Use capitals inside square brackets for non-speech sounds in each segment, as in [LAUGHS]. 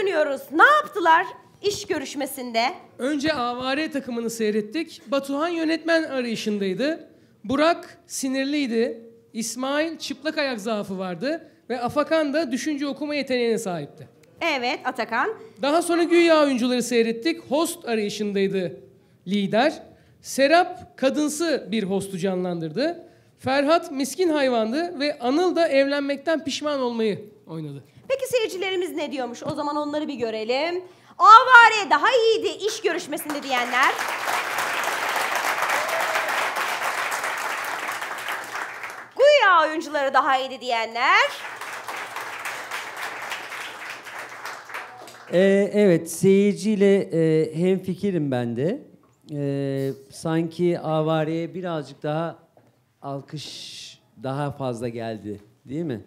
dönüyoruz. Ne yaptılar iş görüşmesinde? Önce avare takımını seyrettik. Batuhan yönetmen arayışındaydı. Burak sinirliydi. İsmail çıplak ayak zaafı vardı. Ve Afakan da düşünce okuma yeteneğine sahipti. Evet Atakan. Daha sonra güya oyuncuları seyrettik. Host arayışındaydı lider. Serap kadınsı bir hostu canlandırdı. Ferhat miskin hayvandı ve Anıl da evlenmekten pişman olmayı oynadı. Peki seyircilerimiz ne diyormuş? O zaman onları bir görelim. Avare daha iyiydi iş görüşmesinde diyenler. Güya oyuncuları daha iyiydi diyenler. Ee, evet seyirciyle e, fikirim ben de. Ee, sanki avareye birazcık daha alkış daha fazla geldi değil mi?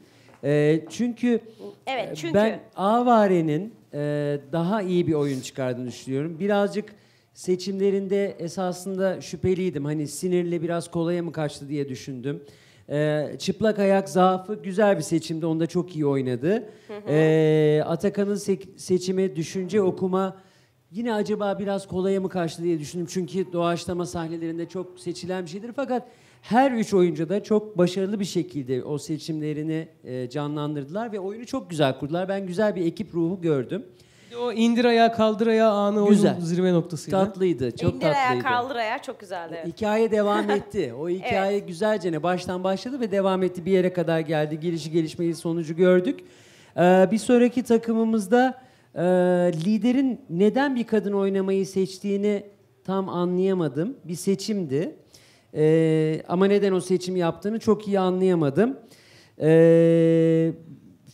E, çünkü, evet, e, çünkü ben Avare'nin e, daha iyi bir oyun çıkardığını düşünüyorum. Birazcık seçimlerinde esasında şüpheliydim. Hani sinirle biraz kolaya mı kaçtı diye düşündüm. E, çıplak ayak zaafı güzel bir seçimdi. Onda çok iyi oynadı. Hı hı. E, Atakan'ın se- seçimi düşünce okuma Yine acaba biraz kolaya mı kaçtı diye düşündüm. Çünkü doğaçlama sahnelerinde çok seçilen bir şeydir. Fakat her üç oyuncu da çok başarılı bir şekilde o seçimlerini e, canlandırdılar ve oyunu çok güzel kurdular. Ben güzel bir ekip ruhu gördüm. O indir ayağı kaldır ayağı anı güzel. oyunun zirve noktasıydı. Tatlıydı, çok İndir ayağı tatlıydı. kaldır ayağı çok güzeldi. evet. Hikaye devam [LAUGHS] etti. O hikaye güzelce ne baştan başladı ve devam etti. Bir yere kadar geldi. gelişi gelişmeyi sonucu gördük. Ee, bir sonraki takımımızda ee, liderin neden bir kadın oynamayı seçtiğini tam anlayamadım. Bir seçimdi. Ee, ama neden o seçimi yaptığını çok iyi anlayamadım. Ee,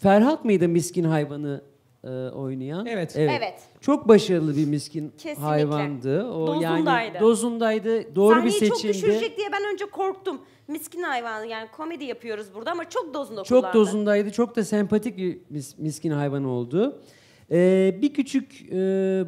Ferhat mıydı miskin hayvanı e, oynayan? Evet. evet. Evet. Çok başarılı bir miskin Kesinlikle. hayvandı. O Dozundaydı. yani dozundaydı. Doğru Sahneyi bir seçimdi. çok düşürecek diye ben önce korktum. Miskin hayvanı yani komedi yapıyoruz burada ama çok dozunda Çok kullandı. dozundaydı. Çok da sempatik bir miskin hayvan oldu. Ee, bir küçük e,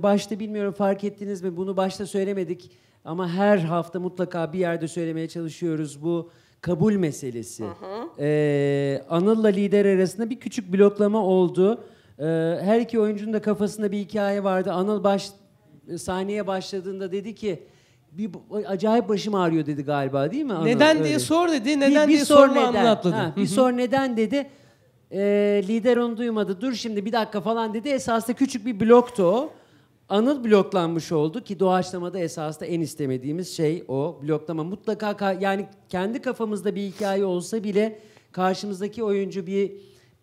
başta bilmiyorum fark ettiniz mi bunu başta söylemedik ama her hafta mutlaka bir yerde söylemeye çalışıyoruz bu kabul meselesi. Hı hı. Ee, Anıl'la lider arasında bir küçük bloklama oldu. Ee, her iki oyuncunun da kafasında bir hikaye vardı. Anıl baş, e, sahneye başladığında dedi ki bir acayip başım ağrıyor dedi galiba değil mi? Anıl? Neden Öyle. diye sor dedi. Neden bir, bir diye sor neden. Anlatladı. Ha, bir sor neden dedi. E, lider onu duymadı. Dur şimdi bir dakika falan dedi. Esasında küçük bir bloktu o. Anıl bloklanmış oldu ki doğaçlamada esasında en istemediğimiz şey o bloklama. Mutlaka yani kendi kafamızda bir hikaye olsa bile karşımızdaki oyuncu bir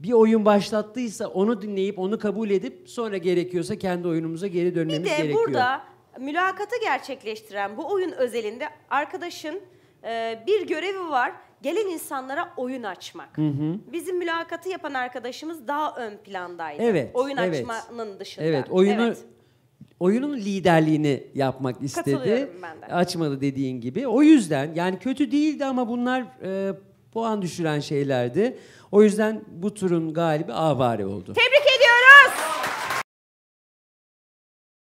bir oyun başlattıysa onu dinleyip onu kabul edip sonra gerekiyorsa kendi oyunumuza geri dönmemiz gerekiyor. Bir de gerekiyor. burada mülakatı gerçekleştiren bu oyun özelinde arkadaşın e, bir görevi var gelen insanlara oyun açmak. Hı hı. Bizim mülakatı yapan arkadaşımız daha ön plandaydı. Evet. Oyun evet. açmanın dışında. Evet. Oyunu evet. Oyunun liderliğini yapmak istedi. Katılıyorum Ben de. Açmadı dediğin gibi. O yüzden yani kötü değildi ama bunlar e, puan düşüren şeylerdi. O yüzden bu turun galibi avare oldu. Tebrik